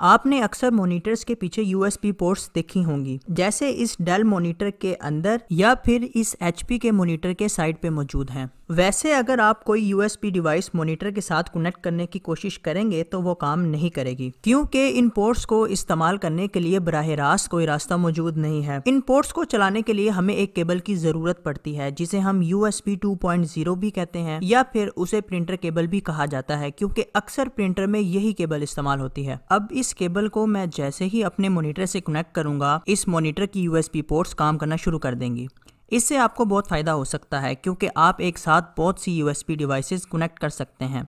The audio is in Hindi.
आपने अक्सर मॉनिटर्स के पीछे यूएसबी पोर्ट्स देखी होंगी जैसे इस डेल मॉनिटर के अंदर या फिर इस एचपी के मॉनिटर के साइड पे मौजूद हैं वैसे अगर आप कोई यू डिवाइस मॉनिटर के साथ कनेक्ट करने की कोशिश करेंगे तो वो काम नहीं करेगी क्योंकि इन पोर्ट्स को इस्तेमाल करने के लिए बरह रास्त कोई रास्ता मौजूद नहीं है इन पोर्ट्स को चलाने के लिए हमें एक केबल की जरूरत पड़ती है जिसे हम यू 2.0 भी कहते हैं या फिर उसे प्रिंटर केबल भी कहा जाता है क्योंकि अक्सर प्रिंटर में यही केबल इस्तेमाल होती है अब इस केबल को मैं जैसे ही अपने मोनिटर से कनेक्ट करूंगा इस मोनिटर की यू पोर्ट्स काम करना शुरू कर देंगी इससे आपको बहुत फ़ायदा हो सकता है क्योंकि आप एक साथ बहुत सी यू एस डिवाइसेस कनेक्ट कर सकते हैं